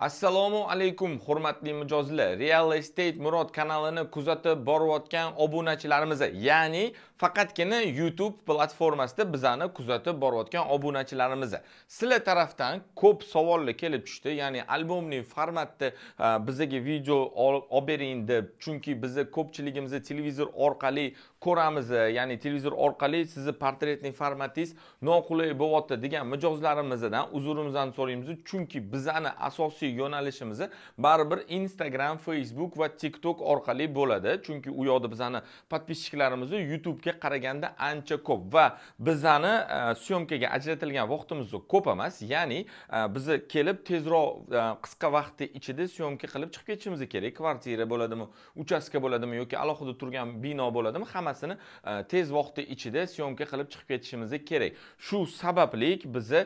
assalomu alaykum hurmatli mijozlar real estate murod kanalini kuzatib borayotgan obunachilarimiz ya'ni faqatgina youtube platformasida bizani kuzatib borayotgan obunachilarimiz sizlar tarafdan ko'p savollar kelib tushdi ya'ni albomli formatda e, bizaga video olib bering deb chunki bizni ko'pchiligimizni televizor orqali ko'ramiz e, ya'ni televizor orqali sizni portretli formatingiz noqulay bo'lyapti degan mijozlarimizdan uzrimizdan so'raymiz chunki bizani asosiy yo'nalishimizni baribir instagram facebook va tiktok orqali bo'ladi chunki u yoqda bizani YouTube youtubega qaraganda ancha ko'p va bizani e, syomkaga ajratilgan vaqtimiz ko'p emas ya'ni e, bizni kelib tezroq e, qisqa vaqtni ichida syomka qilib chiqib ketishimiz kerak kvartira bo'ladimi uchastka bo'ladimi yoki alohida turgan bino bo'ladimi hammasini tez vaqtni ichida syomka qilib chiqib ketishimiz kerak shu sababli bizni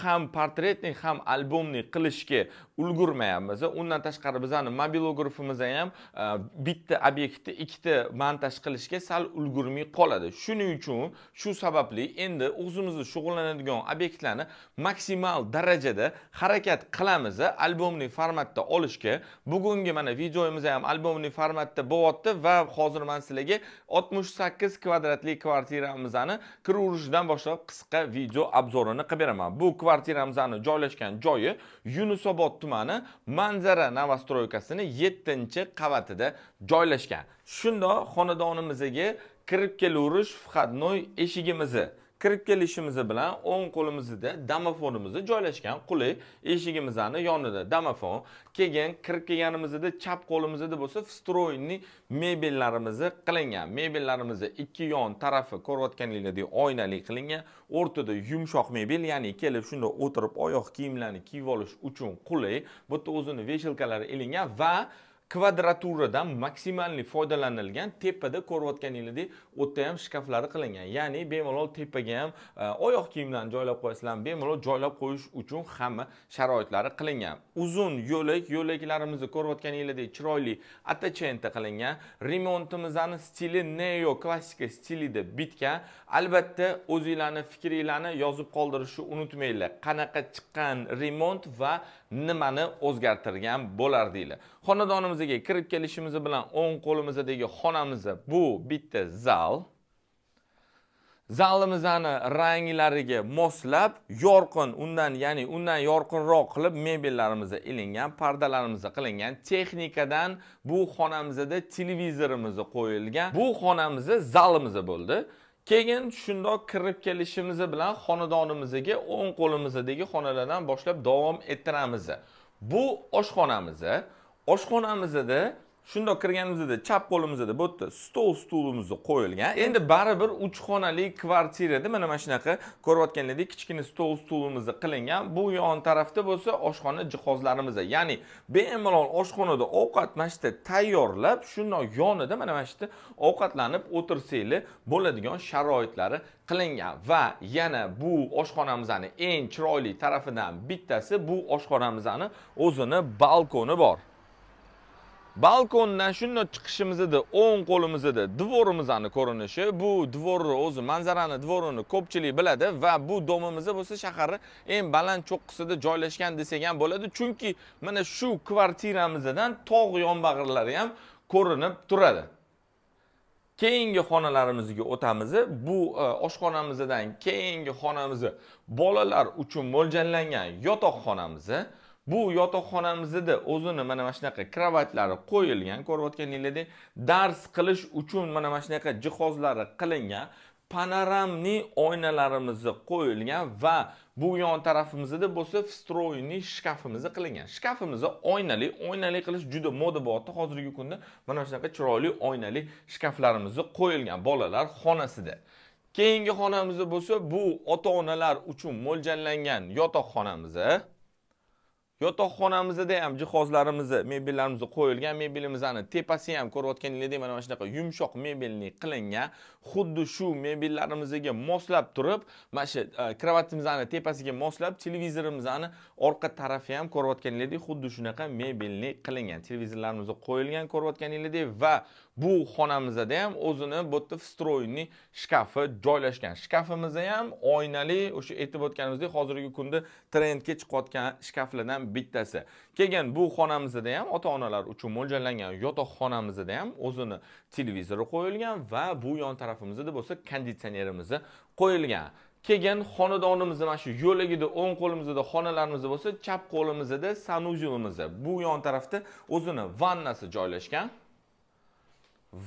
ham portretni ham albomni qilishga ulgurmayapmiz undan tashqari bizani mobilografimizni ham e, bitta obyektni ikkita montaj qilishga sal ulgurmay qoladi shuning uchun shu sababli endi o'zimizni shug'ullanadigan obyektlarni maksimal darajada harakat qilamiz albomli formatda olishga bugungi mana videomiz ham albomli formatda bo'lyapti va hozir man sizlarga 68 kvadratli kvartiramizni kiraverishdan boshlab qisqa video obzorini qilib beraman bu kvartiramizni joylashgan joyi yunusobod tumani manzara novostroykasini 7 qavatida joylashgan shundoq xonadonimizga kirib kelaverish входной eshigimizni kirib kelishimiz bilan o'ng qo'limizda domofonimizni joylashgan quli eshigimizni yonida domofon keyin kirib kelganimizda chap qo'limizda bo'lsa встроенный mebellarimiz qilingan mebellarimiz ikki yon tarafi ko'rayotganinglardek oynali qilingan o'rtada yumshoq mebel ya'ni kelib shunda o'tirib oyoq kiyimlarni kiyib olish uchun quli bu yerda o'zini veshelkalari ilingan va kvadraturadan maksimalni foydalanilgan tepada ko'rayotganingizdek u yerda ham shkaflari qilingan ya'ni bemalol tepaga ham e, oyoq kiyimlarni joylab qo'yasizlar bemalol joylab qo'yish uchun hamma sharoitlari qilingan uzun yo'lak yo'laklarimizni ko'rayotganingizdek chiroyli attachenta qilingan remontimizni stili neo klassika stilida bitgan albatta o'zinglarni fikringlarni yozib qoldirishni unutmanglar qanaqa chiqqan remont va nimani o'zgartirgan bo'lardinglar xonadonimiz xonamizga kirib kelishimiz bilan o'ng qo'limizdagi xonamiz bu bitta zal zalimizni ranglariga moslab yorqin undan ya'ni undan yorqinroq qilib mebellarimizni ilingan pardalarimizni qilingan texnikadan bu xonamizda televizorimiz qo'yilgan bu xonamiz zalimiz bo'ldi keyin shundoq kirib kelishimiz bilan xonadonimizga o'ng qo'limizdagi xonalardan boshlab davom ettiramiz bu oshxonamiz oshxonamizda shundoq kirganimizda chap qo'limizda bu yerda stol stulimizni qo'yilgan endi baribir uch xonali kvartirada mana mana shunaqa ko'rayotganlaringizdek kichkina stol stulimizni qilingan bu yon tarafda bo'lsa oshxona jihozlarimiz ya'ni bemalol oshxonada ovqat mana shu yerda tayyorlab shundoq yonida mana mana shu yerda ovqatlanib o'tirsanglar bo'ladigan sharoitlari qilingan va yana bu oshxonamizni eng chiroyli tarafidan bittasi bu oshxonamizni o'zini balkoni bor balkondan shundoq chiqishimiz edi o'ng qo'limiz edi dvorimizni ko'rinishi bu dvorni o'zi manzarani dvorini ko'pchilik biladi va bu domimiz bo'lsa shaharni eng baland cho'qqisida joylashgan desak ham bo'ladi chunki mana shu kvartiramizdan tog' yonbag'irlari ham ko'rinib turadi keyingi xonalarimizga o'tamiz bu e, oshxonamizdan keyingi xonamiz bolalar uchun mo'ljallangan yotoq xonamiz bu yotoqxonamizda o'zini mana mana shunaqa kravatlari qo'yilgan ko'rayotganinglardek dars qilish uchun mana mana shunaqa jihozlari qilingan panoramni oynalarimizni qo'yilgan va bu yon tarafimizda bo'lsa встроенный shkafimiz qilingan shkafimizni oynali oynali qilish juda moda bo'lyapti hozirgi kunda mana shunaqa chiroyli oynali shkaflarimizni qo'yilgan bolalar xonasida keyingi xonamizda bo'lsa bu ota onalar uchun mo'ljallangan yotoqxonamiz yotoqxonamizda ham jihozlarimizni mebellarimizni qo'yilgan mebelimizni tepasi ham ko'rayotganinglardek mana shunaqa yumshoq mebelli qilingan xuddi shu mebellarimizga moslab turib mana shu e, kravatimizni tepasiga moslab televizorimizni orqa tarafi ham ko'rayotganinglardek xuddi shunaqa mebelli qilingan televizorlarimizni qo'yilgan ko'rayotganinglardek va bu xonamizda ham o'zini bu yerda встроенный shkafi joylashgan shkafimizda ham oynali o'sha aytib o'tganimizdek hozirgi kunda trendga chiqayotgan shkaflardan bittasi keyin bu xonamizda ham ota onalar uchun mo'ljallangan yotoqxonamizda ham o'zini televizori qo'yilgan va bu yon tarafimizda bo'lsa konditsionerimizni qo'yilgan keyin xonadonimizni mana shu yo'lagida o'ng qo'limizda xonalarimiz bo'lsa chap qo'limizda sanuzilimiz bu yon tarafda o'zini vannasi joylashgan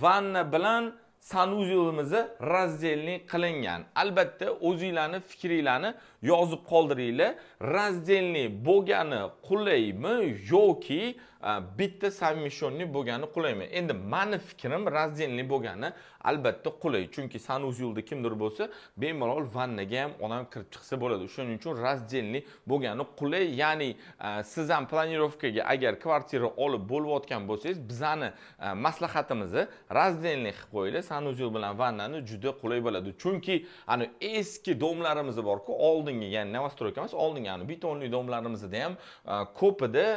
vanna bilan sanuzilimizni razdelni qilingan albatta o'zinglarni fikringlarni yozib qoldiringlar razdelni bo'lgani qulaymi yoki Э, bitta совмещенный bo'lgani qulaymi endi mani fikrim razdelniy bo'lgani albatta qulay chunki sanuzelda kimdir bo'lsa bemalol vannaga ham odam kirib chiqsa bo'ladi shuning uchun razdelniy bo'lgani qulay ya'ni e, siz ham planirovkaga agar kvartira olib bo'layotgan bo'lsangiz bizani e, maslahatimizni razdelniy qilib qo'yinglar sanuzel bilan vannani juda qulay bo'ladi chunki ani eski domlarimiz borku oldingi ya'ni новостройка emas oldingi ani betonli domlarimizda ham e, ko'pida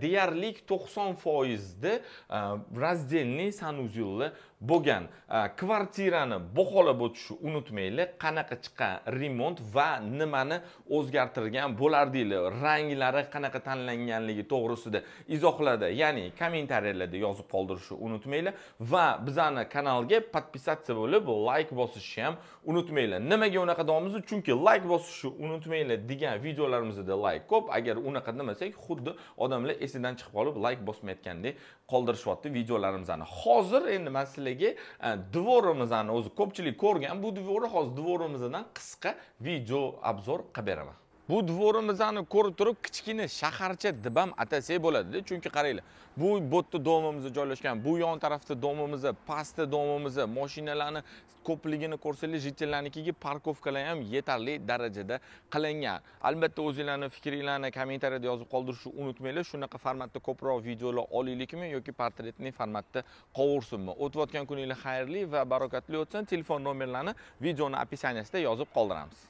deyarli 90 foizda e, razdelniy санузелli bo'lgan e, kvartirani baholab o'tishni unutmanglar qanaqa chiqqan remont va nimani o'zgartirgan bo'lardinglar ranglari qanaqa tanlanganligi to'g'risida izohlarda ya'ni kommentariyalarda yozib qoldirishni unutmanglar va bizani kanalga подписаться bo'lib like bosishni ham unutmanglar nimaga unaqa deyapmiz chunki like bosishni unutmanglar degan videolarimizda like ko'p agar unaqa demasak xuddi odamlar esingdan chiqib qolib layk bosmayotgandek qoldirishyapti videolarimizni hozir endi man sizlarga e, dvorimizni o'zi ko'pchilik ko'rgan bu dvorni hozir dvorimizdan qisqa video obzor qilib beraman bu dvorimizni ko'rib turib kichkina shaharcha deb ham atasak bo'ladida chunki qaranglar bu yerda domimiz joylashgan bu yon tarafda domimiz pastda domimiz moshinalarni ko'pligini ko'rsanglar jitellarnikiga parkovkalar ham yetarli darajada qilingan albatta o'zinglarni fikringlarni kommentariyada yozib qoldirishni unutmanglar shunaqa formatda ko'proq videolar olaylikmi yoki portretli formatda qovursinmi o'tayotgan kuninglar xayrli va barokatli o'tsin telefon nomerlarini videoni описаниясida yozib qoldiramiz